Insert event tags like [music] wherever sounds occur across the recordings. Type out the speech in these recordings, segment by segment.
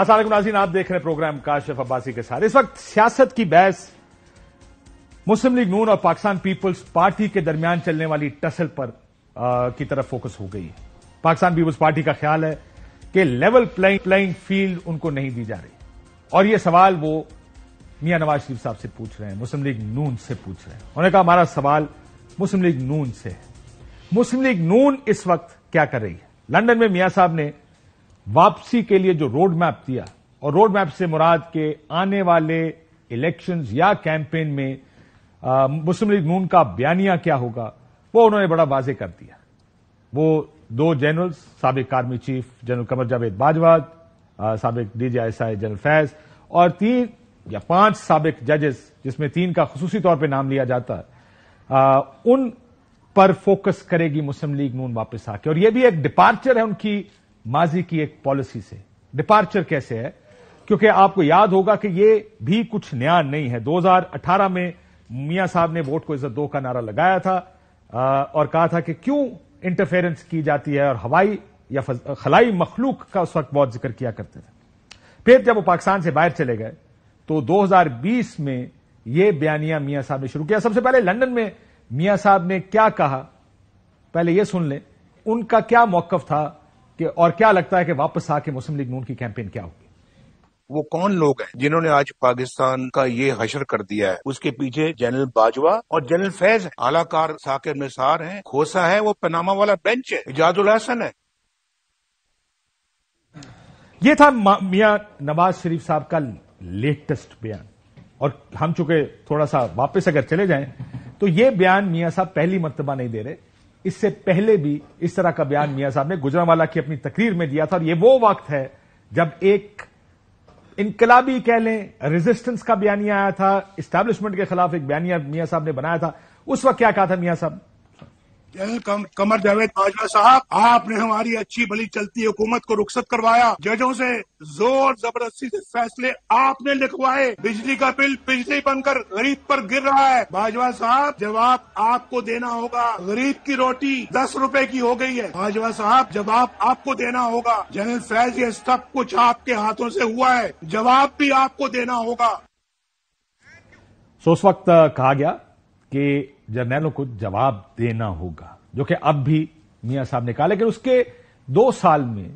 असल नाजीन आप देख रहे हैं प्रोग्राम काशिफ अब्बासी के साथ इस वक्त सियासत की बहस मुस्लिम लीग नून और पाकिस्तान पीपुल्स पार्टी के दरमियान चलने वाली टसल पर आ, की तरफ फोकस हो गई है पाकिस्तान पीपुल्स पार्टी का ख्याल है कि लेवल प्लेइंग प्लेइंग फील्ड उनको नहीं दी जा रही और यह सवाल वो मियां नवाज शरीफ साहब से पूछ रहे हैं मुस्लिम लीग नून से पूछ रहे हैं उन्होंने कहा हमारा सवाल मुस्लिम लीग नून से है मुस्लिम लीग नून इस वक्त क्या कर रही है लंदन में मियां साहब ने वापसी के लिए जो रोड मैप दिया और रोड मैप से मुराद के आने वाले इलेक्शंस या कैंपेन में मुस्लिम लीग नून का बयानिया क्या होगा वो उन्होंने बड़ा वाजे कर दिया वो दो जनरल्स सबक army chief general Qamar Javed बाजवाद सबक डीजीआईएसआई जनरल फैज और तीन या पांच सबक जजेस जिसमें तीन का खसूसी तौर पर नाम लिया जाता है आ, उन पर फोकस करेगी मुस्लिम लीग नून वापस आके और यह भी एक डिपार्चर है उनकी माजी की एक पॉलिसी से डिपार्चर कैसे है क्योंकि आपको याद होगा कि ये भी कुछ नया नहीं है 2018 में मियां साहब ने वोट को इज्जत दो का नारा लगाया था और कहा था कि क्यों इंटरफेरेंस की जाती है और हवाई या खलाई मखलूक का उस वक्त बहुत जिक्र किया करते थे फिर जब वो पाकिस्तान से बाहर चले गए तो 2020 में ये बयानिया मियां साहब ने शुरू किया सबसे पहले लंदन में मियां साहब ने क्या कहा पहले यह सुन लें उनका क्या मौकफ था कि और क्या लगता है कि वापस आके मुस्लिम लीग नून की कैंपेन क्या होगी वो कौन लोग हैं जिन्होंने आज पाकिस्तान का ये हशर कर दिया है उसके पीछे जनरल बाजवा और जनरल फैज है आलाकार साकिर निसार हैं खोसा है वो पनामा वाला बेंच है इजाजुल हसन है ये था मियां नवाज शरीफ साहब का लेटेस्ट बयान और हम चूंकि थोड़ा सा वापस अगर चले जाएं तो ये बयान मियां साहब पहली मरतबा नहीं दे रहे इससे पहले भी इस तरह का बयान मियां साहब ने गुजरावाला की अपनी तकरीर में दिया था और ये वो वक्त है जब एक इनकलाबी कह लें रेजिस्टेंस का बयानिया आया था इस्टेब्लिशमेंट के खिलाफ एक बयानिया मियां साहब ने बनाया था उस वक्त क्या कहा था मियां साहब कम, कमर जावेद बाजवा साहब आपने हमारी अच्छी भली चलती हुकूमत को रुखसत करवाया जजों से जोर जबरदस्ती से फैसले आपने लिखवाए बिजली का बिल बिजली बनकर गरीब पर गिर रहा है बाजवा साहब जवाब आपको देना होगा गरीब की रोटी दस रुपए की हो गई है बाजवा साहब जवाब आपको देना होगा जनरल फैज ये सब कुछ आपके हाथों से हुआ है जवाब भी आपको देना होगा सो उस वक्त कहा गया कि जर्नैलों को जवाब देना होगा जो कि अब भी मियाँ साहब ने कहा लेकिन उसके दो साल में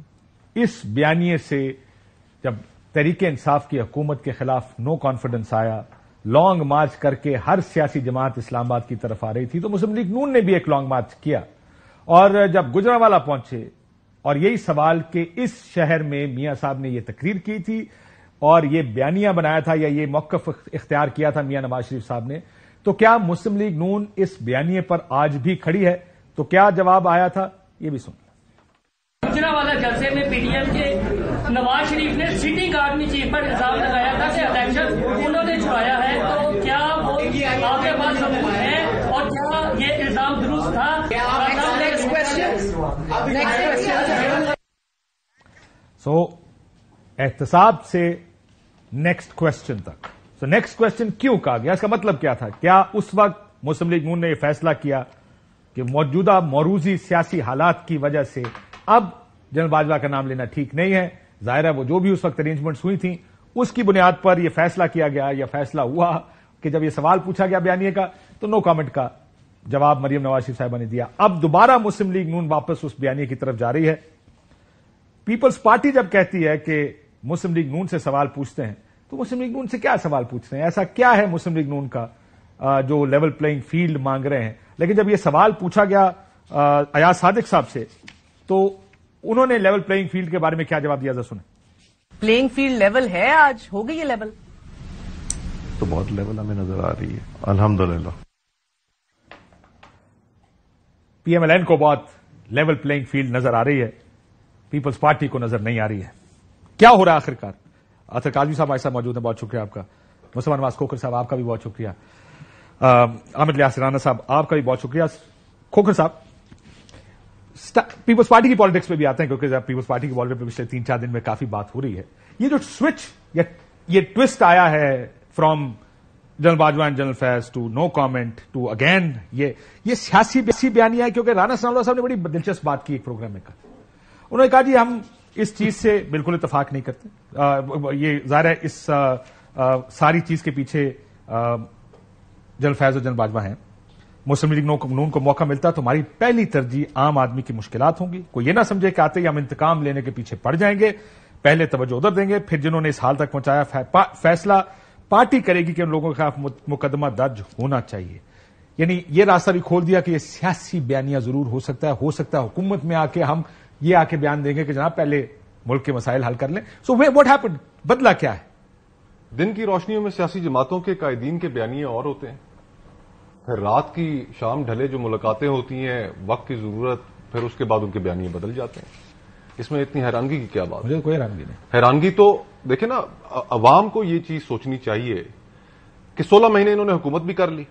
इस बयानी से जब तरीके इंसाफ की हकूमत के खिलाफ नो कॉन्फिडेंस आया लॉन्ग मार्च करके हर सियासी जमात इस्लामाबाद की तरफ आ रही थी तो मुस्लिम लीग नून ने भी एक लॉन्ग मार्च किया और जब गुजरावाला पहुंचे और यही सवाल कि इस शहर में मियाँ साहब ने यह तकरीर की थी और ये बयानिया बनाया था या ये मौकफ इख्तियार किया था मियाँ नवाज शरीफ साहब ने तो क्या मुस्लिम लीग नून इस बयानी पर आज भी खड़ी है तो क्या जवाब आया था ये भी सुन वाला जलसे में पीडीएम के नवाज शरीफ ने सिटिंग आर्मी चीफ पर इल्जाम लगाया था कि इलेक्शन उन्होंने छुड़ाया है तो क्या वो आपके पास सबूत है और क्या ये इल्जाम दुरुस्त था सो एहतसाब से नेक्स्ट क्वेश्चन तक सो नेक्स्ट क्वेश्चन क्यों कहा गया इसका मतलब क्या था क्या उस वक्त मुस्लिम लीग नून ने यह फैसला किया कि मौजूदा मौरूजी सियासी हालात की वजह से अब जनरल बाजवा का नाम लेना ठीक नहीं है जाहिर है वो जो भी उस वक्त अरेंजमेंट्स हुई थी उसकी बुनियाद पर यह फैसला किया गया या फैसला हुआ कि जब यह सवाल पूछा गया बयानिए का तो नो कमेंट का जवाब मरियम नवाज शरीफ साहिबा ने दिया अब दोबारा मुस्लिम लीग नून वापस उस बयानी की तरफ जा रही है पीपल्स पार्टी जब कहती है कि मुस्लिम लीग नून से सवाल पूछते हैं तो मुस्लिम लीग नून से क्या सवाल पूछ रहे हैं ऐसा क्या है मुस्लिम लीग नून का जो लेवल प्लेइंग फील्ड मांग रहे हैं लेकिन जब यह सवाल पूछा गया अयाज सादिक साहब से तो उन्होंने लेवल प्लेइंग फील्ड के बारे में क्या जवाब दिया था सुने प्लेइंग फील्ड लेवल है आज हो गई है लेवल तो बहुत लेवल हमें नजर आ रही है अल्हम्दुलिल्लाह पीएमएलएन को बहुत लेवल प्लेइंग फील्ड नजर आ रही है पीपल्स पार्टी को नजर नहीं आ रही है क्या हो रहा है आखिरकार अतर अच्छा, काजवी साहब आज साहब मौजूद हैं बहुत शुक्रिया आपका मुसलमान वास खोखर साहब आपका भी बहुत शुक्रिया अहमद लिया राना साहब आपका भी बहुत शुक्रिया खोखर साहब पीपल्स पार्टी की पॉलिटिक्स में भी आते हैं क्योंकि पीपल्स पार्टी की पॉलिटिक्स में पिछले तीन चार दिन में काफी बात हो रही है ये जो स्विच या ये ट्विस्ट आया है from general Bajwa and general Faiz to no comment to again ये ये सियासी बयानी है क्योंकि राना सनावला साहब ने बड़ी दिलचस्प बात की एक प्रोग्राम में कहा उन्होंने कहा जी हम इस चीज से बिल्कुल इतफाक नहीं करते आ, ये जाहिर है इस आ, आ, सारी चीज के पीछे जनरल फैज और जनरल बाजवा हैं मुस्लिम लीग नून को मौका मिलता तो हमारी पहली तरजीह आम आदमी की मुश्किल होंगी कोई ये ना समझे कि आते ही हम इंतकाम लेने के पीछे पड़ जाएंगे पहले तवज्जो उधर देंगे फिर जिन्होंने इस हाल तक पहुंचाया फै, फैसला पार्टी करेगी कि उन लोगों के खिलाफ मुकदमा दर्ज होना चाहिए यानी ये रास्ता भी खोल दिया कि ये सियासी बयानियां जरूर हो सकता है हो सकता है हुकूमत में आके हम ये आके बयान देंगे कि जनाब पहले मुल्क के मसाइल हल कर लें सो वे वट हैपन बदला क्या है दिन की रोशनियों में सियासी जमातों के कायदीन के बयानिए और होते हैं फिर रात की शाम ढले जो मुलाकातें होती हैं वक्त की जरूरत फिर उसके बाद उनके बयानिए बदल जाते हैं इसमें इतनी हैरानगी की क्या बात मुझे कोई हैरानगी नहीं हैरानगी तो देखे ना अवाम को ये चीज सोचनी चाहिए कि 16 महीने इन्होंने हुकूमत भी कर ली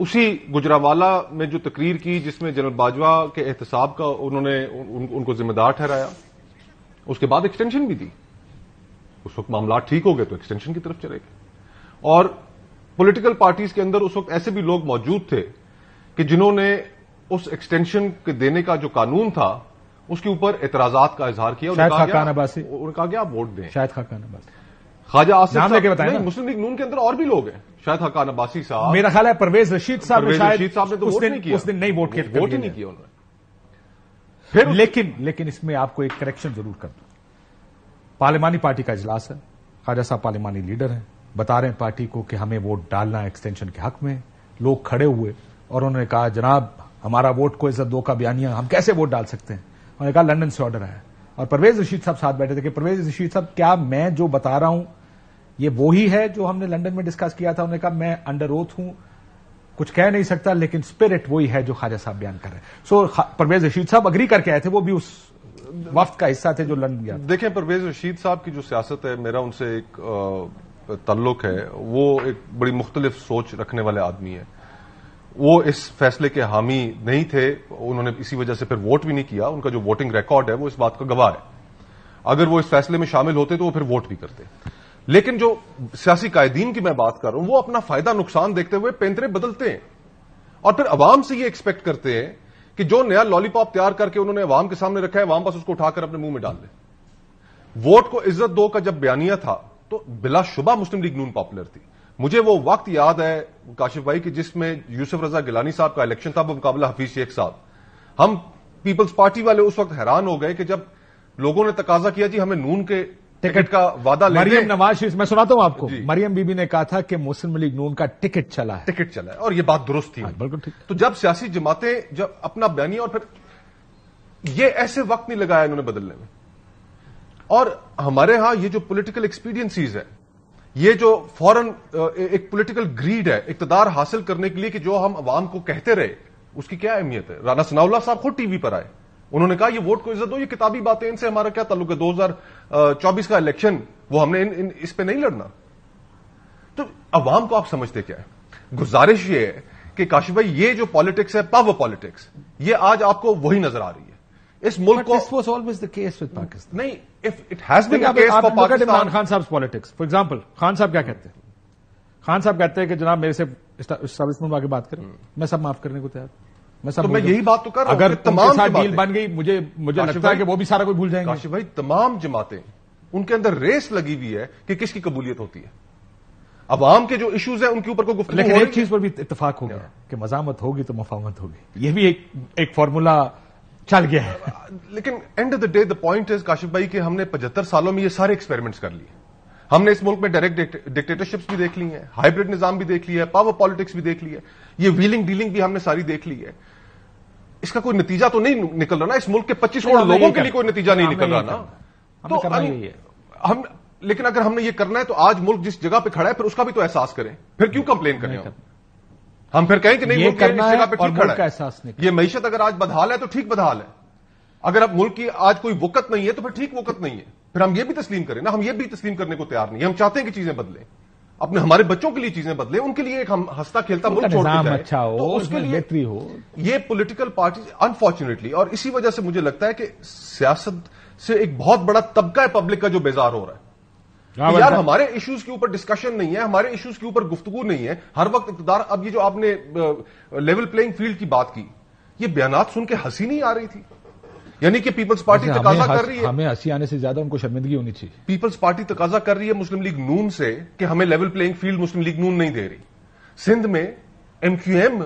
उसी गुजरावाला में जो तकरीर की जिसमें जनरल बाजवा के एहतसाब का उन्होंने उन, उनको जिम्मेदार ठहराया उसके बाद एक्सटेंशन भी दी उस वक्त मामला ठीक हो गए तो एक्सटेंशन की तरफ चले गए और पॉलिटिकल पार्टीज के अंदर उस वक्त ऐसे भी लोग मौजूद थे कि जिन्होंने उस एक्सटेंशन के देने का जो कानून था उसके ऊपर एतराजात का इजहार किया उन्होंने कहा कि आप वोट दें शायद खाकान अब्बासी ख्वाजा आसिफ नाम लेके बताया मुस्लिम लीग नून के अंदर और भी लोग हैं शायद हकान अब्बासी साहब मेरा ख्याल है परवेज रशीद साहब रशीद साहब ने तो वोट नहीं किया उस दिन नहीं वोट किया वोट ही नहीं किया उन्होंने फिर लेकिन लेकिन इसमें आपको एक करेक्शन जरूर कर दू पार्लिमानी पार्टी का इजलास है ख्वाजा साहब पार्लिमानी लीडर है बता रहे हैं पार्टी को कि हमें वोट डालना एक्सटेंशन के हक में लोग खड़े हुए और उन्होंने कहा जनाब हमारा वोट को इज्जत दो का बयानिया हम कैसे वोट डाल सकते हैं उन्होंने कहा लंदन से ऑर्डर आया और परवेज रशीद साहब साथ बैठे थे कि परवेज रशीद साहब क्या मैं जो बता रहा हूं ये वो ही है जो हमने लंदन में डिस्कस किया था उन्होंने कहा मैं अंडर ओथ हूं कुछ कह नहीं सकता लेकिन स्पिरिट वही है जो ख्वाजा साहब बयान कर रहे हैं सो परवेज रशीद साहब अग्री करके आए थे वो भी उस वक्त का हिस्सा थे जो लंदन गया देखें परवेज रशीद साहब की जो सियासत है मेरा उनसे एक तल्लुक है वो एक बड़ी मुख्तलिफ सोच रखने वाले आदमी है वो इस फैसले के हामी नहीं थे उन्होंने इसी वजह से फिर वोट भी नहीं किया उनका जो वोटिंग रिकॉर्ड है वो इस बात का गवाह है अगर वो इस फैसले में शामिल होते तो वो फिर वोट भी करते लेकिन जो सियासी कायदीन की मैं बात कर रहा हूं वो अपना फायदा नुकसान देखते हुए पेंतरे बदलते हैं और फिर अवाम से ये एक्सपेक्ट करते हैं कि जो नया लॉलीपॉप तैयार करके उन्होंने अवाम के सामने रखा है अवाम बस उसको उठाकर अपने मुंह में डाल दे वोट को इज्जत दो का जब बयानिया था तो बिलाशुबा मुस्लिम लीग नून पॉपुलर थी मुझे वो वक्त याद है काशिफ भाई की जिसमें यूसुफ रजा गिलानी साहब का इलेक्शन था मुकाबला हफीज शेख साहब हम पीपल्स पार्टी वाले उस वक्त हैरान हो गए कि जब लोगों ने तकाजा किया जी हमें नून के टिकट का वादा मरियम नवाज शरीफ मैं सुनाता हूँ आपको मरियम बीबी ने कहा था कि मुस्लिम लीग नून का टिकट चला है टिकट चला है और ये बात दुरुस्त थी हाँ, बिल्कुल ठीक तो जब सियासी जमातें जब अपना बयानी और फिर ये ऐसे वक्त नहीं लगाया इन्होंने बदलने में और हमारे यहां ये जो पोलिटिकल एक्सपीरियंसिस है ये जो फॉरन एक पोलिटिकल ग्रीड है इकतदार हासिल करने के लिए कि जो हम आवाम को कहते रहे उसकी क्या अहमियत है राना सनाउल्ला साहब खुद टीवी पर आए उन्होंने कहा ये वोट को इज्जत दो ये किताबी बातें इनसे हमारा क्या ताल्लुक है 2024 का इलेक्शन वो हमने इन, इन इस पे नहीं लड़ना तो अवाम को आप समझते क्या है गुजारिश ये है कि काशिफ भाई ये जो पॉलिटिक्स है पावर पॉलिटिक्स ये आज आपको वही नजर आ रही है इस मुल्क को always the case with Pakistan नहीं if it has been case for Pakistan Imran Khan साहब पॉलिटिक्स फॉर एग्जांपल खान साहब क्या कहते हैं खान साहब कहते हैं कि जनाब मेरे से सर्विस में आगे बात करें मैं सब माफ करने को तैयार हूं मैं सब तो मैं यही बात तो कर रहा अगर तमाम डील बन गई मुझे मुझे लगता है कि वो भी सारा कोई भूल जाएंगे काशिफ भाई तमाम जमातें उनके अंदर रेस लगी हुई है कि किसकी कबूलियत होती है अवाम के जो इश्यूज है उनके ऊपर कोई गुफ्त लेकिन एक चीज पर भी इतफाक हो गया कि मजामत होगी तो मफामत होगी यह भी एक एक फॉर्मूला चल गया है लेकिन end of the day the point is Kashif भाई कि हमने पचहत्तर सालों में ये सारे एक्सपेरिमेंट्स कर लिए हमने इस मुल्क में डायरेक्ट डिक्टेटरशिप्स भी देख ली है हाइब्रिड निजाम भी देख लिया है पावर पॉलिटिक्स भी देख ली है ये व्हीलिंग डीलिंग भी हमने सारी देख ली है इसका कोई नतीजा तो नहीं निकल रहा ना इस मुल्क के पच्चीस करोड़ लोगों के लिए कोई नतीजा नहीं निकल रहा ना तो हम लेकिन अगर हमने ये करना है तो आज मुल्क जिस जगह पे खड़ा है फिर उसका भी तो एहसास करें फिर क्यों कंप्लेन करें हम हम फिर कहें कि नहीं मुल्क इस जगह पे ठीक खड़ा है ये मीशत अगर आज बदहाल है तो ठीक बदहाल है अगर अब मुल्क की आज कोई वक्त नहीं है तो फिर ठीक वक्त नहीं है फिर हम ये भी तस्लीम करें ना हम ये भी तस्लीम करने को तैयार नहीं हम चाहते हैं कि चीजें बदलें अपने हमारे बच्चों के लिए चीजें बदले उनके लिए एक हम हंसता खेलता मुल्क छोड़ जाए अच्छा हो तो उसके लिए बेहतरी हो ये पॉलिटिकल पार्टी अनफॉर्चुनेटली और इसी वजह से मुझे लगता है कि सियासत से एक बहुत बड़ा तबका है पब्लिक का जो बेजार हो रहा है हाँ, यार, हमारे इश्यूज के ऊपर डिस्कशन नहीं है हमारे इश्यूज के ऊपर गुफ्तगु नहीं है हर वक्त इकतदार अब ये जो आपने लेवल प्लेइंग फील्ड की बात की ये बयान सुन के हंसी नहीं आ रही थी यानी कि पीपल्स पार्टी तकाजा कर रही है हमें हंसी आने से ज्यादा उनको शर्मिंदगी होनी चाहिए पीपल्स पार्टी तकाजा कर रही है मुस्लिम लीग नून से कि हमें level playing field Muslim League Noon नहीं दे रही सिंध में एमक्यूएम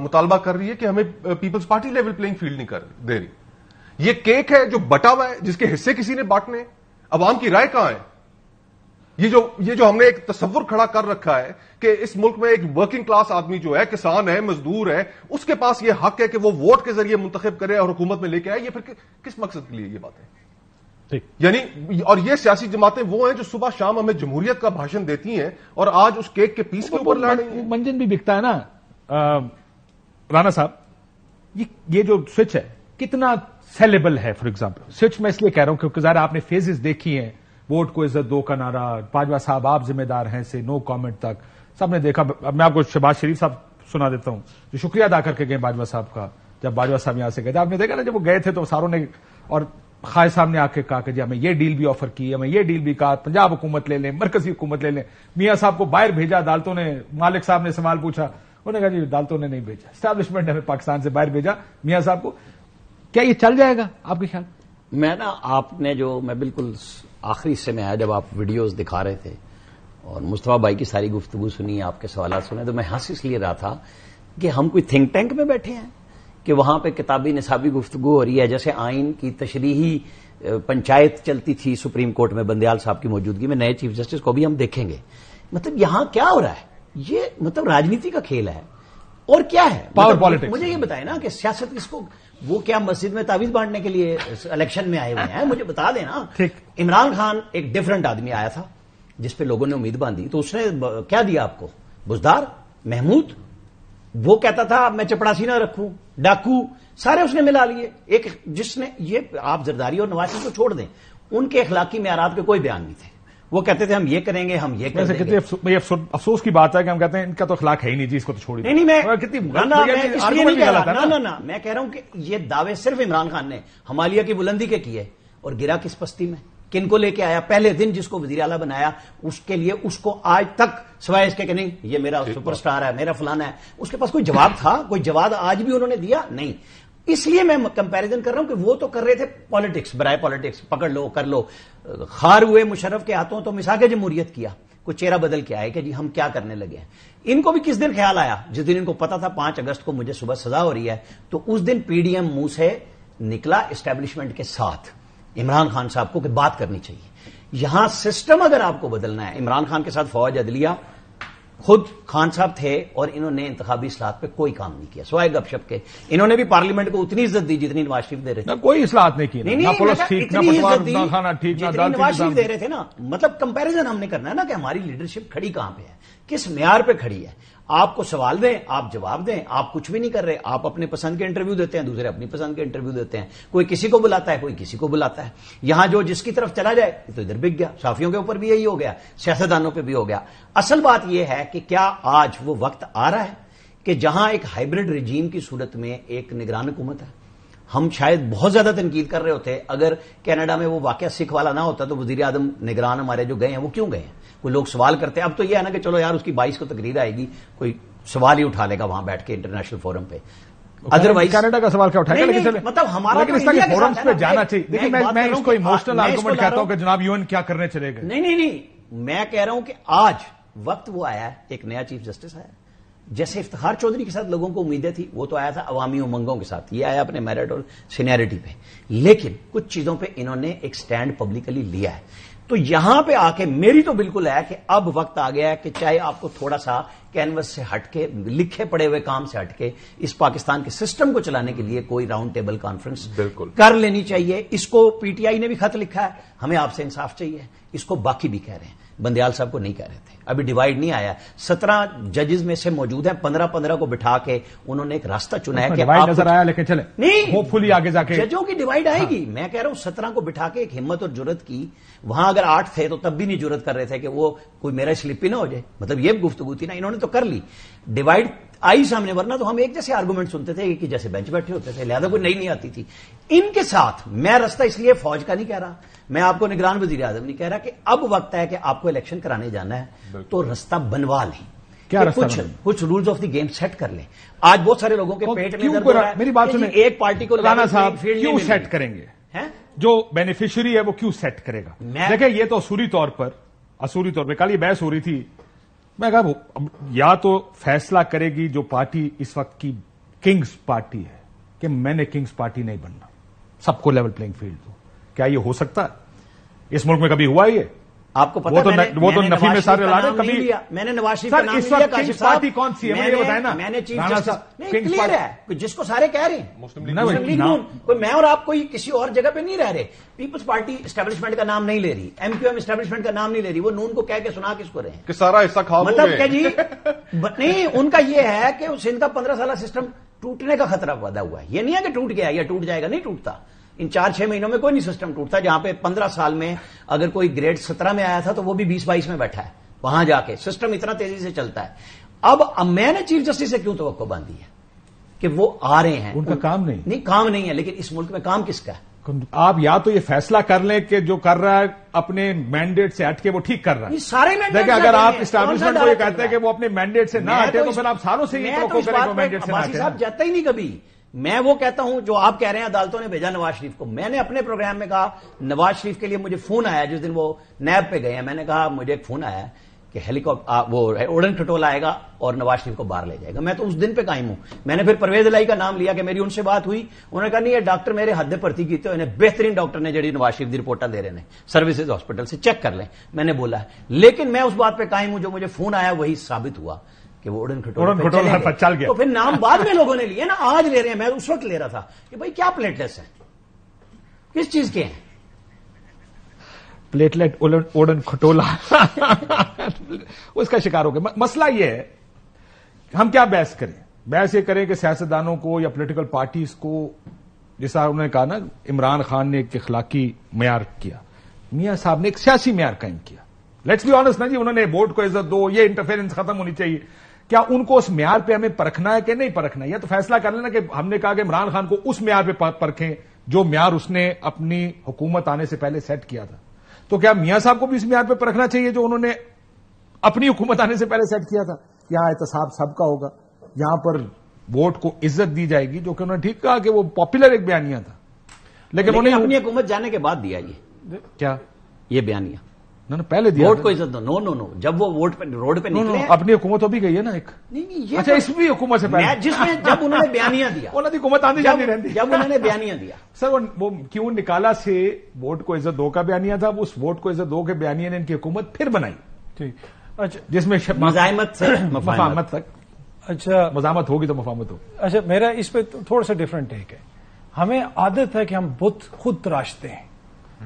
मुतालबा कर रही है कि हमें Peoples Party level playing field नहीं कर दे रही ये केक है जो बटा हुआ है जिसके हिस्से किसी ने बांटने अवाम की राय कहां है ये जो ये जो हमने एक तस्वुर खड़ा कर रखा है कि इस मुल्क में एक वर्किंग क्लास आदमी जो है किसान है मजदूर है उसके पास ये हक है कि वो वोट के जरिए मुंतब करे और हुकूमत में लेके आए ये फिर कि, किस मकसद के लिए ये बातें यानी और ये सियासी जमातें वो हैं जो सुबह शाम हमें जमहूरियत का भाषण देती हैं और आज उस केक के पीस के ऊपर मंजन भी बिकता है ना राना राणा साहब ये ये जो स्विच है कितना सेलेबल है फॉर एग्जाम्पल स्विच मैं इसलिए कह रहा हूं क्योंकि जरा आपने फेजेस देखी हैं वोट को इज्जत दो का नारा बाजवा साहब आप जिम्मेदार हैं से नो कमेंट तक सबने देखा अब मैं आपको शहबाज शरीफ साहब सुना देता हूं जो शुक्रिया अदा करके गए बाजवा साहब का जब बाजवा साहब यहां से गए थे आपने देखा ना जब वो गए थे तो सारों ने और खाय साहब ने आके कहा कि जी हमें ये डील भी ऑफर की हमें ये डील भी कहा पंजाब हुकूमत ले लें मरकजी हुकूमत ले लें मियाँ साहब को बाहर भेजा अदालतों ने मालिक साहब ने सवाल पूछा उन्होंने कहा जी अदालतों ने नहीं भेजा स्टैब्लिशमेंट ने हमें पाकिस्तान से बाहर भेजा मियाँ साहब को क्या ये चल जाएगा आपके ख्याल मैं ना आपने जो मैं बिल्कुल आखिरी में आया जब आप वीडियोस दिखा रहे थे और मुस्तफ़ा भाई की सारी गुफ्तु सुनी आपके सवाल सुने तो मैं हंस इसलिए रहा था कि हम कोई थिंक टैंक में बैठे हैं कि वहां पे किताबी निसाबी गुफ्तु हो रही है जैसे आइन की तशरीही पंचायत चलती थी सुप्रीम कोर्ट में बंदयाल साहब की मौजूदगी में नए चीफ जस्टिस को भी हम देखेंगे मतलब यहां क्या हो रहा है ये मतलब राजनीति का खेल है और क्या है पावर मतलब पॉलिटिक्स मुझे ये बताए ना कि सियासत किसको वो क्या मस्जिद में तावीज बांटने के लिए इलेक्शन में आए हुए हैं मुझे बता देना इमरान खान एक डिफरेंट आदमी आया था जिसपे लोगों ने उम्मीद बांधी तो उसने क्या दिया आपको बुजदार महमूद वो कहता था मैं चपड़ासी ना रखू डाकू सारे उसने मिला लिए एक जिसने ये आप जरदारी और नवाज को छोड़ दें उनके अखलाकी मैारात के कोई बयान नहीं थे वो कहते थे हम ये करेंगे हम ये करेंगे कितने अफसो, अफसोस की बात है कि हम कहते हैं इनका तो अखलाक है ही नहीं जी इसको तो छोड़ नहीं नहीं मैं कितनी ना ना मैं इसलिए नहीं कह रहा ना ना ना मैं कह रहा हूं कि ये दावे सिर्फ इमरान खान ने हमालिया की बुलंदी के किए और गिरा किस पस्ती में किनको लेके आया पहले दिन जिसको वजी अला बनाया उसके लिए उसको आज तक सिवाय इसके कि नहीं ये मेरा सुपरस्टार है मेरा फलाना है उसके पास कोई जवाब था कोई जवाब आज भी उन्होंने दिया नहीं इसलिए मैं कंपैरिजन कर रहा हूं कि वो तो कर रहे थे पॉलिटिक्स बराए पॉलिटिक्स पकड़ लो कर लो खार हुए मुशरफ के हाथों तो के जमहूरियत किया कुछ चेहरा बदल के आए कि जी हम क्या करने लगे हैं इनको भी किस दिन ख्याल आया जिस दिन इनको पता था पांच अगस्त को मुझे सुबह सजा हो रही है तो उस दिन पीडीएम मुंह से निकला स्टैब्लिशमेंट के साथ इमरान खान साहब को कि बात करनी चाहिए यहां सिस्टम अगर आपको बदलना है इमरान खान के साथ फौज अदलिया खुद खान साहब थे और इन्होंने इंतबी असलाहत पे कोई काम नहीं किया सवाए गपशप के इन्होंने भी पार्लियामेंट को उतनी इज्जत दी जितनी नवाज शरीफ दे रहे थे कोई इसलाहत नहीं की नहीं, नहीं, ना नवाज शरीफ दे रहे थे ना मतलब कंपैरिजन हमने करना है ना कि हमारी लीडरशिप खड़ी कहां पे है किस मैार पे खड़ी है आपको सवाल दें आप जवाब दें आप कुछ भी नहीं कर रहे आप अपने पसंद के इंटरव्यू देते हैं दूसरे अपनी पसंद के इंटरव्यू देते हैं कोई किसी को बुलाता है कोई किसी को बुलाता है यहां जो जिसकी तरफ चला जाए तो इधर बिक गया साफियों के ऊपर भी यही हो गया सियासतदानों पर भी हो गया असल बात यह है कि क्या आज वो वक्त आ रहा है कि जहां एक हाइब्रिड रिजीम की सूरत में एक निगरान हुकूमत है हम शायद बहुत ज्यादा तनकीद कर रहे होते अगर कनाडा में वो वाक्य सिख वाला ना होता तो वजीर आजम निगरान हमारे जो गए हैं वो क्यों गए हैं कोई लोग सवाल करते हैं अब तो यह है ना कि चलो यार उसकी बाईस को तकरीर तो आएगी कोई सवाल ही उठा लेगा वहां बैठ के इंटरनेशनल फोरम पे अदरवाइज तो कनाडा का सवाल क्या उठाएगा लेकिन मतलब हमारा लेकिन तो इसका फोरम्स पे जाना चाहिए देखिए मैं मैं इसको इमोशनल आर्गुमेंट कहता हूं कि जनाब यूएन क्या करने चले गए नहीं नहीं नहीं मैं कह रहा हूं कि आज वक्त वो आया है एक नया चीफ जस्टिस आया जैसे इफ्तार चौधरी के साथ लोगों को उम्मीदें थी वो तो आया था अवामी उमंगों के साथ ये आया अपने मेरिट और सीनियरिटी पे लेकिन कुछ चीजों पे इन्होंने एक स्टैंड पब्लिकली लिया है तो यहां पे आके मेरी तो बिल्कुल है कि अब वक्त आ गया है कि चाहे आपको थोड़ा सा कैनवस से हटके लिखे पड़े हुए काम से हटके इस पाकिस्तान के सिस्टम को चलाने के लिए कोई राउंड टेबल कॉन्फ्रेंस बिल्कुल कर लेनी चाहिए इसको पीटीआई ने भी खत लिखा है हमें आपसे इंसाफ चाहिए इसको बाकी भी कह रहे हैं बंदयाल साहब को नहीं कह रहे थे अभी डिवाइड नहीं आया सत्रह जजेस में से मौजूद है पंद्रह पंद्रह को बिठा के उन्होंने एक रास्ता चुना है कि आप नजर आया लेकिन चले नहीं होपफुली आगे जाके जजों की डिवाइड आएगी हाँ। मैं कह रहा हूं सत्रह को बिठा के एक हिम्मत और जरूरत की वहां अगर आठ थे तो तब भी नहीं जरूरत कर रहे थे कि वो कोई मेरा स्लिप ही ना हो जाए मतलब ये गुफ्तगु थी ना इन्होंने तो कर ली डिवाइड आई सामने वरना तो हम एक जैसे आर्गूमेंट सुनते थे कि जैसे बेंच बैठे होते थे लिहाजा कोई नई नहीं आती थी इनके साथ मैं रास्ता इसलिए फौज का नहीं कह रहा मैं आपको निगरान वजीर आजम नहीं कह रहा कि अब वक्त है कि आपको इलेक्शन कराने जाना है तो रास्ता बनवा लें क्या कुछ कुछ rules of the game set कर लें आज बहुत सारे लोगों के पेट में दर्द मेरी बात सुनिए एक पार्टी को राणा साहब क्यों सेट करेंगे जो बेनिफिशियरी है वो क्यों सेट करेगा देखिए ये तो असूरी तौर पर असूरी तौर पर कल ये बहस हो रही थी मैं कहा या तो फैसला करेगी जो पार्टी इस वक्त की किंग्स पार्टी है कि मैंने किंग्स पार्टी नहीं बनना सबको लेवल प्लेइंग फील्ड दो क्या ये हो सकता है इस मुल्क में कभी हुआ ये आपको पता वो तो मैंने, वो तो नफी में सारे ला रहे कभी लिया मैंने नवाशी का नाम लिया काशी साहब पार्टी कौन सी है मैंने बताया ना मैंने चीफ जस्टिस नहीं क्लियर है जिसको सारे कह रहे हैं मुस्लिम लीग नून कोई मैं और आप कोई किसी और जगह पे नहीं रह रहे पीपल्स पार्टी एस्टेब्लिशमेंट का नाम नहीं ले रही एमपीएम एस्टेब्लिशमेंट का नाम नहीं ले रही वो नून को कह के सुना किसको रहे हैं कि सारा हिस्सा खाओ मतलब क्या जी [laughs] नहीं उनका ये है कि सिंध का पंद्रह साल सिस्टम टूटने का खतरा पैदा हुआ है ये नहीं है कि टूट गया या टूट जाएगा नहीं टूटता इन चार छह महीनों में कोई नहीं सिस्टम टूटता जहां पे पंद्रह साल में अगर कोई ग्रेड सत्रह में आया था तो वो भी बीस बाईस में बैठा है वहां जाके सिस्टम इतना तेजी से चलता है अब मैंने चीफ जस्टिस से क्यों तो बांधी है कि वो आ रहे हैं उनका काम नहीं नहीं काम नहीं है लेकिन इस मुल्क में काम किसका है आप या तो ये फैसला कर लें कि जो कर रहा है अपने मैंडेट से हटके वो ठीक कर रहा है सारे देखिए अगर आप स्टैब्लिशमेंट को ये कहते हैं कि वो अपने मैंडेट से ना हटे तो, तो फिर आप सालों से तो ही जाता ही नहीं कभी मैं वो कहता हूं जो आप कह रहे हैं अदालतों ने भेजा नवाज शरीफ को मैंने अपने प्रोग्राम में कहा नवाज शरीफ के लिए मुझे फोन आया जिस दिन वो नैब पे गए हैं मैंने कहा मुझे एक फोन आया कि हेलीकॉप्टर वो उड़न खटोल आएगा और नवाज शरीफ को बाहर ले जाएगा मैं तो उस दिन पे कायम हूं मैंने फिर परवेज लाई का नाम लिया कि मेरी उनसे बात हुई उन्होंने कहा नहीं ये डॉक्टर मेरे हद भर्ती की तो इन्हें बेहतरीन डॉक्टर ने जड़ी नवाज शरीफ की रिपोर्टा दे रहे हैं सर्विसेज हॉस्पिटल से चेक कर लें मैंने बोला लेकिन मैं उस बात पर कायम हूं जो मुझे फोन आया वही साबित हुआ कि वो उड़न खटोले उड़न खटोला पर चल गया तो फिर नाम बाद में लोगों ने लिए ना आज ले रहे हैं मैं उस वक्त ले रहा था कि भाई क्या प्लेटलेट्स हैं किस चीज के हैं प्लेटलेट ओडन खटोला उसका शिकार हो गया मसला यह है हम क्या बहस करें बहस ये करें कि सियासतदानों को या पोलिटिकल पार्टीज को जैसा उन्होंने कहा ना इमरान खान ने एक इखलाकी मैार किया मियां साहब ने एक सियासी मैार कायम किया लेट्स बी ऑनेस्ट ना जी उन्होंने वोट को इज्जत दो ये इंटरफेरेंस खत्म होनी चाहिए क्या उनको उस म्यार पे हमें परखना है कि नहीं परखना है या तो फैसला कर लेना कि हमने कहा कि इमरान खान को उस म्यार पे परखें जो म्यार उसने अपनी हुकूमत आने से पहले सेट किया था तो क्या मियां साहब को भी इस म्यार पे परखना चाहिए जो उन्होंने अपनी हुकूमत आने से पहले सेट किया था यहां एहतसाब सबका होगा यहां पर वोट को इज्जत दी जाएगी जो कि उन्होंने ठीक कहा कि वो पॉपुलर एक बयानिया था लेकिन, उन्होंने उन्हें अपनी हुकूमत जाने के बाद दिया ये क्या ये बयानिया ना ना पहले दिया वोट को इज्जत दो नो नो नो जब वो वोट पे रोड पे निकले अपनी हुकूमत भी गई है ना एक नहीं नहीं ये अच्छा तो- इसमें हुकूमत से पहले जिसमें जब उन्होंने बयानिया दिया [laughs] उन्होंने हुकूमत आंधी जाती रहती जब उन्होंने बयानिया दिया [laughs] सर वो क्यों निकाला से वोट को इज्जत दो का बयानिया था उस वोट को इज्जत दो के बयानिया ने इनकी हुकूमत फिर बनाई ठीक अच्छा जिसमें मजामत से [coughs] मफामत तक अच्छा मजामत होगी तो मफामत हो अच्छा मेरा इस पर तो थोड़ा सा डिफरेंट टेक है हमें आदत है कि हम बुत खुद तराशते हैं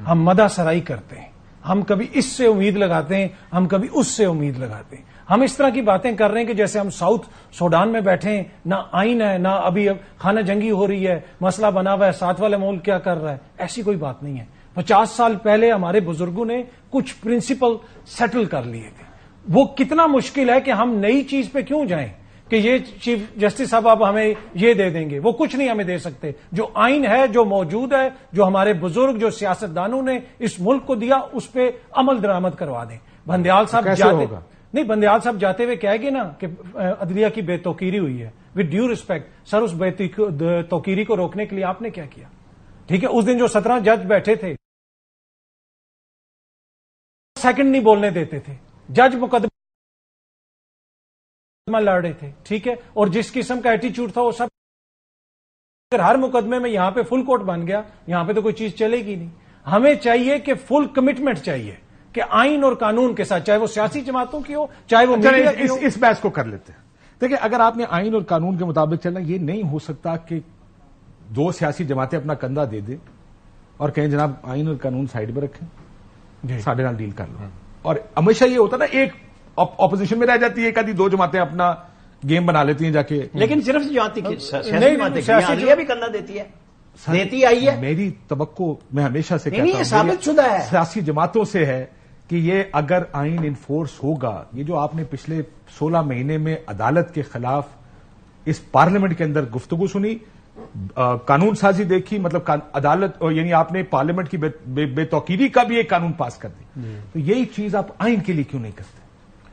हम मदा सराई करते हैं हम कभी इससे उम्मीद लगाते हैं हम कभी उससे उम्मीद लगाते हैं हम इस तरह की बातें कर रहे हैं कि जैसे हम साउथ सोडान में बैठे हैं ना आइन है ना अभी अब खाना जंगी हो रही है मसला बना हुआ है साथ वाले मोल क्या कर रहा है ऐसी कोई बात नहीं है पचास साल पहले हमारे बुजुर्गों ने कुछ प्रिंसिपल सेटल कर लिए थे वो कितना मुश्किल है कि हम नई चीज पे क्यों जाएं कि ये चीफ जस्टिस साहब आप हमें ये दे देंगे वो कुछ नहीं हमें दे सकते जो आइन है जो मौजूद है जो हमारे बुजुर्ग जो सियासतदानों ने इस मुल्क को दिया उस पर अमल दरामद करवा दें बंदयाल साहब तो जाते नहीं बंदयाल साहब जाते हुए कहेंगे ना कि अदलिया की बेतौकीरी हुई है विद ड्यू रिस्पेक्ट सर उस बेतौकीरी को रोकने के लिए आपने क्या किया ठीक है उस दिन जो सत्रह जज बैठे थे सेकंड नहीं बोलने देते थे जज मुकदमे लड़ रहे थे ठीक है और जिस किस्म का एटीट्यूड था वो सब अगर हर मुकदमे में यहां पे फुल कोर्ट बन गया यहां पे तो कोई चीज चलेगी नहीं हमें चाहिए कि फुल कमिटमेंट चाहिए कि आइन और कानून के साथ चाहे वो सियासी जमातों की हो चाहे वो अच्छा, मीडिया इस, की इस, इस बहस को कर लेते हैं देखिए अगर आपने आइन और कानून के मुताबिक चलना ये नहीं हो सकता कि दो सियासी जमातें अपना कंधा दे दें और कहें जनाब आइन और कानून साइड पर रखें साढ़े नाल डील कर लो और हमेशा ये होता ना एक ऑपोजिशन में रह जाती है एक आधी दो जमातें अपना गेम बना लेती हैं जाके लेकिन सिर्फ जमाती भी करना देती है देती आई है मेरी तबक्को मैं हमेशा से कहता साबित शुदा है सियासी जमातों से है कि ये अगर आइन इन्फोर्स होगा ये जो आपने पिछले 16 महीने में अदालत के खिलाफ इस पार्लियामेंट के अंदर गुफ्तगु सुनी आ, कानून साजी देखी मतलब अदालत यानी आपने पार्लियामेंट की बे, बे, का भी एक कानून पास कर दी हम्म। तो यही चीज आप आइन के लिए क्यों नहीं करते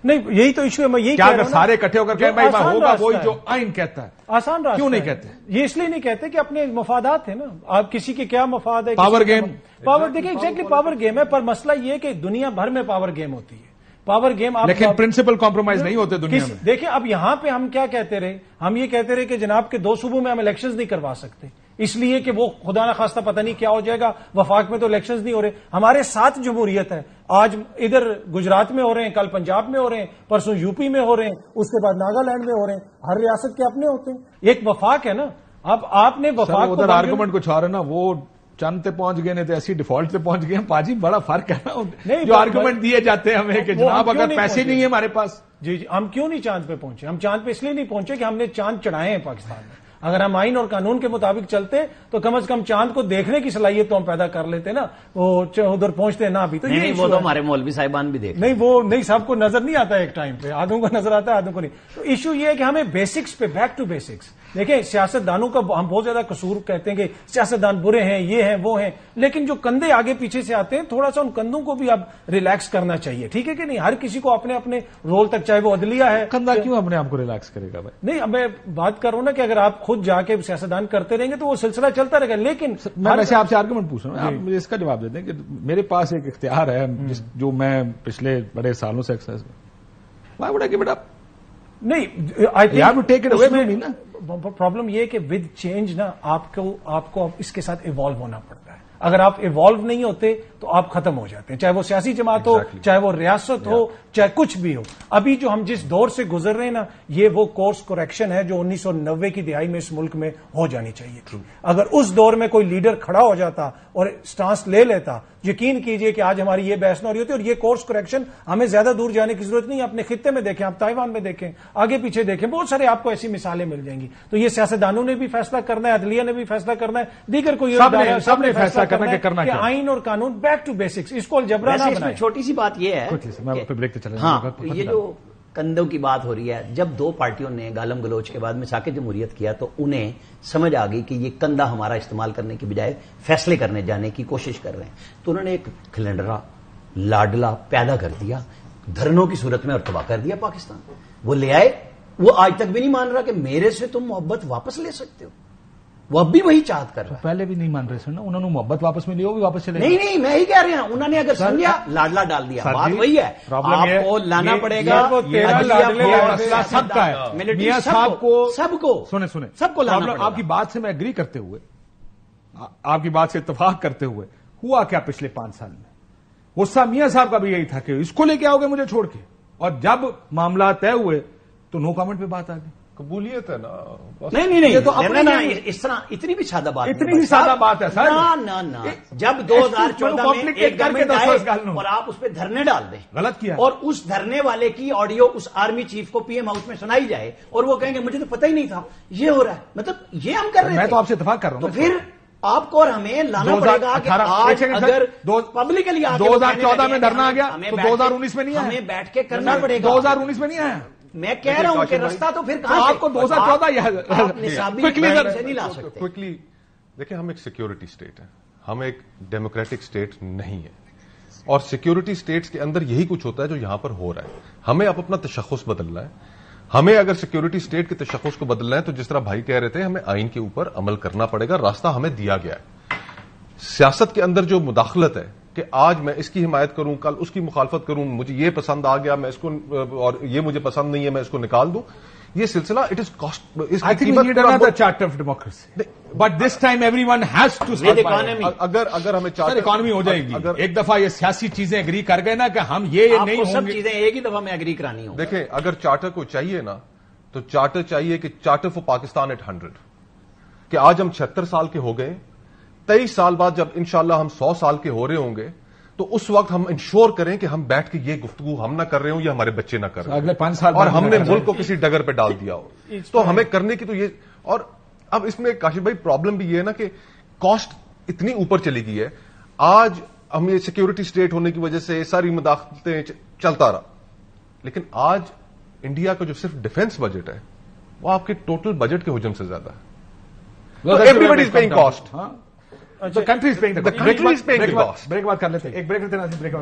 नहीं यही तो इश्यू है मैं यही क्या सारे इकट्ठे होकर भाई होगा वही जो आइन कहता है आसान रास्ता क्यों नहीं कहते ये इसलिए नहीं कहते कि अपने मफादात है ना आप किसी के क्या मफाद है पावर गेम पावर देखिए एग्जैक्टली पावर गेम है पर मसला ये कि दुनिया भर में पावर गेम होती है पावर गेम आप लेकिन प्रिंसिपल कॉम्प्रोमाइज नहीं होते दुनिया में देखिए अब यहां पे हम क्या कहते रहे हम ये कहते रहे कि जनाब के दो सूबों में हम इलेक्शंस नहीं करवा सकते इसलिए कि वो खुदा ना खास्ता पता नहीं क्या हो जाएगा वफाक में तो इलेक्शन नहीं हो रहे हमारे साथ जमहूरियत है आज इधर गुजरात में हो रहे हैं कल पंजाब में हो रहे हैं परसों यूपी में हो रहे हैं उसके बाद नागालैंड में हो रहे हैं हर रियासत के अपने होते हैं एक वफाक है ना अब आपने वफाक उधर आर्गूमेंट कुछ आ रहे ना वो चंद पे पहुंच गए नहीं तो ऐसी डिफॉल्ट पे पहुंच गए हम पाजी बड़ा फर्क है ना नहीं जो आर्ग्यूमेंट दिए जाते हैं हमें कि जनाब अगर पैसे नहीं है हमारे पास जी जी हम क्यों नहीं चांद पे पहुंचे हम चांद पे इसलिए नहीं पहुंचे कि हमने चांद चढ़ाए हैं पाकिस्तान में अगर हम आइन और कानून के मुताबिक चलते तो कम अज कम चांद को देखने की सलाहियत तो हम पैदा कर लेते ना वो उधर पहुंचते ना अभी तो नहीं, ये नहीं, वो तो हमारे मौलवी साहिबान भी देख नहीं वो नहीं सबको नजर नहीं आता एक टाइम पे आधों को नजर आता है आधों को नहीं तो इश्यू ये है कि हमें बेसिक्स पे बैक टू बेसिक्स देखें सियासतदानों का हम बहुत ज्यादा कसूर कहते हैं कि सियासतदान बुरे हैं ये हैं वो हैं लेकिन जो कंधे आगे पीछे से आते हैं थोड़ा सा उन कंधों को भी अब रिलैक्स करना चाहिए ठीक है कि नहीं हर किसी को अपने अपने रोल तक चाहे वो अदलिया है कंधा क्यों अपने आप को रिलैक्स करेगा भाई नहीं अब मैं बात कर रहा हूं ना कि अगर आप खुद जाके सियासतदान करते रहेंगे तो वो सिलसिला चलता रहेगा लेकिन मैं वैसे आपसे आर्ग्यूमेंट पूछ रहा हूँ हाँ। आप मुझे इसका जवाब देते हैं कि मेरे पास एक इख्तियार है हम्म। जो मैं पिछले बड़े सालों से exercise why would I give it up नहीं I think you take it away ना प्रॉब्लम ये है कि विद चेंज ना आपको आपको इसके साथ इवॉल्व होना पड़ता है अगर आप इवॉल्व नहीं होते तो आप खत्म हो जाते हैं चाहे वो सियासी जमात exactly. हो चाहे वो रियासत yeah. हो चाहे कुछ भी हो अभी जो हम जिस दौर से गुजर रहे हैं ना ये वो कोर्स करेक्शन है जो 1990 की दिहाई में इस मुल्क में हो जानी चाहिए True. अगर उस दौर में कोई लीडर खड़ा हो जाता और स्टांस ले लेता यकीन कीजिए कि आज हमारी ये बहस ना हो रही होती और ये कोर्स करेक्शन हमें ज्यादा दूर जाने की जरूरत नहीं अपने खिते में देखें आप ताइवान में देखें आगे पीछे देखें बहुत सारे आपको ऐसी मिसालें मिल जाएंगी तो ये सियासतदानों ने भी फैसला करना है अदलिया ने भी फैसला करना है दीगर कोई फैसला करना क्या करना क्या आइन और कानून बैक टू बेसिक्स इसको जबरा इसमें छोटी सी बात यह है ब्रेक तो चला ये जो कंधों की बात हो रही है जब दो पार्टियों ने गालम गलोच के बाद में साकेत जमहूरियत किया तो उन्हें समझ आ गई कि ये कंधा हमारा इस्तेमाल करने की बजाय फैसले करने जाने की कोशिश कर रहे हैं तो उन्होंने एक खिलंडरा लाडला पैदा कर दिया धरनों की सूरत में और तबाह कर दिया पाकिस्तान वो ले आए वो आज तक भी नहीं मान रहा कि मेरे से तुम मोहब्बत वापस ले सकते हो वो भी वही चाहत कर तो रहा है पहले भी नहीं मान रहे सर ना उन्होंने मोहब्बत वापस मिली वो भी वापस चले नहीं नहीं मैं ही कह रहे हैं उन्होंने अगर सुन लिया लाडला डाल दिया बात वही है आपको लाना पड़ेगा सबका है सबको सबको सुने सुने सबको लाना आपकी बात से मैं एग्री करते हुए आपकी बात से इतफाक करते हुए हुआ क्या पिछले पांच साल में गुस्सा मियाँ साहब का भी यही था कि इसको लेके आओगे मुझे छोड़ के और जब मामला तय हुए तो नो कमेंट पे बात आ गई कबूलियत है ना नहीं नहीं नहीं तो अपने ना इस तरह इतनी भी सादा बात इतनी भी सादा बात है सर ना ना ना जब हजार में एक गवर्नमेंट आए और आप उस पर धरने डाल दें गलत किया और उस धरने वाले की ऑडियो उस आर्मी चीफ को पीएम हाउस में सुनाई जाए और वो कहेंगे मुझे तो पता ही नहीं था ये हो रहा है मतलब ये हम कर रहे हैं मैं तो आपसे इतफा कर रहा हूँ तो फिर आपको और हमें लाना पड़ेगा कि आज अगर दो पब्लिकली दो हजार चौदह में धरना आ गया तो दो हजार उन्नीस में नहीं हमें बैठ के करना पड़ेगा दो हजार उन्नीस में नहीं आया मैं कह रहा हूं कि रास्ता तो फिर तो आपको दो हजार चौदह क्विकली नहीं ला सकते क्विकली तो देखिए हम एक सिक्योरिटी स्टेट है हम एक डेमोक्रेटिक स्टेट नहीं है और सिक्योरिटी स्टेट्स के अंदर यही कुछ होता है जो यहां पर हो रहा है हमें अब अपना तशखस बदलना है हमें अगर सिक्योरिटी स्टेट के तशखस को बदलना है तो जिस तरह भाई कह रहे थे हमें आइन के ऊपर अमल करना पड़ेगा रास्ता हमें दिया गया है सियासत के अंदर जो मुदाखलत है कि आज मैं इसकी हिमायत करूं कल उसकी मुखालफत करूं मुझे ये पसंद आ गया मैं इसको और ये मुझे पसंद नहीं है मैं इसको निकाल दूं ये सिलसिला it is cost chart of democracy but this time everyone अगर अगर हमें चार्ट इकॉनमी हो जाएगी अगर एक दफा ये सियासी चीजें एग्री कर गए ना कि हम ये नहीं सब चीजें एक ही दफा में एग्री करानी हो देखें अगर चार्टर को चाहिए ना तो चार्टर चाहिए कि charter for Pakistan at hundred कि आज हम छिहत्तर साल के हो गए तेईस साल बाद जब इनशाला हम सौ साल के हो रहे होंगे तो उस वक्त हम इंश्योर करें कि हम बैठ के ये गुफ्तु हम ना कर रहे हो या हमारे बच्चे ना कर रहे अगले पांच साल और हमने मुल्क को किसी डगर पे डाल दिया हो तो हमें करने की तो ये और अब इसमें काशिफ भाई प्रॉब्लम भी ये है ना कि कॉस्ट इतनी ऊपर चली गई है आज हम ये सिक्योरिटी स्टेट होने की वजह से सारी मुदाखते चलता रहा लेकिन आज इंडिया का जो सिर्फ डिफेंस बजट है वो आपके टोटल बजट के हजम से ज्यादा है everybody is paying cost The अच्छा, तो country is paying the cost. country is paying the cost. Break बात कर लेते हैं एक ब्रेक लेते हैं ब्रेक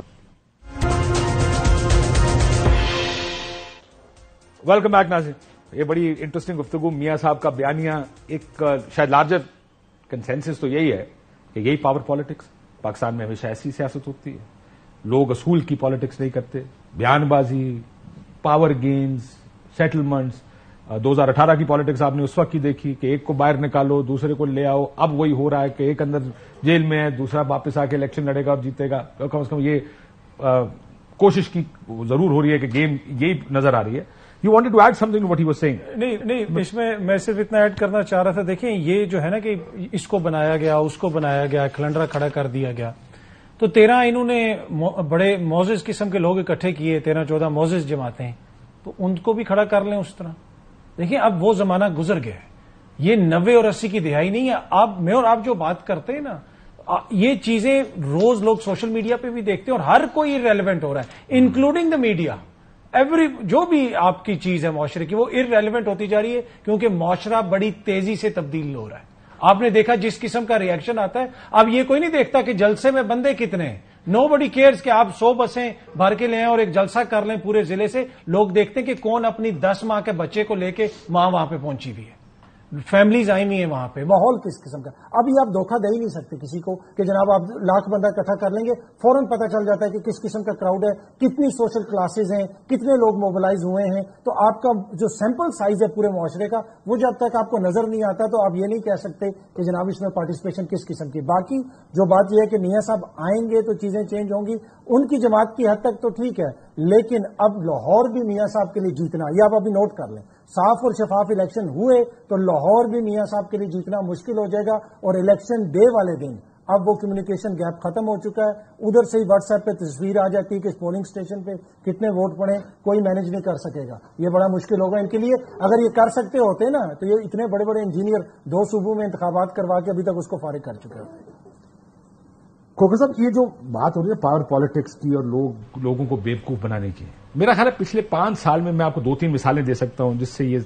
वेलकम बैक नाजिर ये बड़ी इंटरेस्टिंग गुफ्तगु मियाँ साहब का बयानिया एक शायद लार्जर कंसेंसिस तो यही है कि यही पावर पॉलिटिक्स पाकिस्तान में हमेशा ऐसी सियासत होती है लोग असूल की पॉलिटिक्स नहीं करते बयानबाजी पावर गेम्स सेटलमेंट्स 2018 की पॉलिटिक्स आपने उस वक्त की देखी कि एक को बाहर निकालो दूसरे को ले आओ अब वही हो रहा है कि एक अंदर जेल में है दूसरा वापस आके इलेक्शन लड़ेगा और जीतेगा तो कम से कम ये आ, कोशिश की जरूर हो रही है कि गेम यही नजर आ रही है you wanted to add something what you saying नहीं नहीं इसमें मैं सिर्फ इतना ऐड करना चाह रहा था देखिए ये जो है ना कि इसको बनाया गया उसको बनाया गया खलंडरा खड़ा कर दिया गया तो तेरह इन्होंने बड़े मोजिज किस्म के लोग इकट्ठे किए तेरह चौदह मोजिज जमाते हैं तो उनको भी खड़ा कर लें उस तरह देखिए अब वो जमाना गुजर गया है ये नब्बे और अस्सी की दिहाई नहीं है आप मैं और आप जो बात करते हैं ना ये चीजें रोज लोग सोशल मीडिया पे भी देखते हैं और हर कोई रेलिवेंट हो रहा है इंक्लूडिंग द मीडिया एवरी जो भी आपकी चीज है माशरे की वो इरेलीवेंट होती जा रही है क्योंकि माशरा बड़ी तेजी से तब्दील हो रहा है आपने देखा जिस किस्म का रिएक्शन आता है अब ये कोई नहीं देखता कि जलसे में बंदे कितने हैं नो बडी केयर्स कि आप सौ बसें भर के लें और एक जलसा कर लें पूरे जिले से लोग देखते हैं कि कौन अपनी दस माह के बच्चे को लेके मां वहां पे पहुंची हुई है फैमिलीज आई हुई है वहां पे माहौल किस किस्म का अभी आप धोखा दे ही नहीं सकते किसी को कि जनाब आप लाख बंदा इकट्ठा कर लेंगे फौरन पता चल जाता है कि किस किस्म का क्राउड है कितनी सोशल क्लासेज हैं कितने लोग मोबिलाइज हुए हैं तो आपका जो सैंपल साइज है पूरे माशरे का वो जब तक आपको नजर नहीं आता तो आप ये नहीं कह सकते कि जनाब इसमें पार्टिसिपेशन किस किस्म की बाकी जो बात यह है कि मियाँ साहब आएंगे तो चीजें चेंज होंगी उनकी जमात की हद तक तो ठीक है लेकिन अब लाहौर भी मियाँ साहब के लिए जीतना यह आप अभी नोट कर लें साफ और शफाफ इलेक्शन हुए तो लाहौर भी मियाँ साहब के लिए जीतना मुश्किल हो जाएगा और इलेक्शन डे वाले दिन अब वो कम्युनिकेशन गैप खत्म हो चुका है उधर से ही व्हाट्सएप पे तस्वीर आ जाती है कि पोलिंग स्टेशन पे कितने वोट पड़े कोई मैनेज नहीं कर सकेगा ये बड़ा मुश्किल होगा इनके लिए अगर ये कर सकते होते ना तो ये इतने बड़े बड़े इंजीनियर दो सूबों में इंतबात करवा के अभी तक उसको फारिग कर चुके हैं खोखर साहब ये जो बात हो रही है पावर पॉलिटिक्स की और लो, लोगों को बेवकूफ बनाने की मेरा ख्याल है पिछले पांच साल में मैं आपको दो तीन मिसालें दे सकता हूं जिससे ये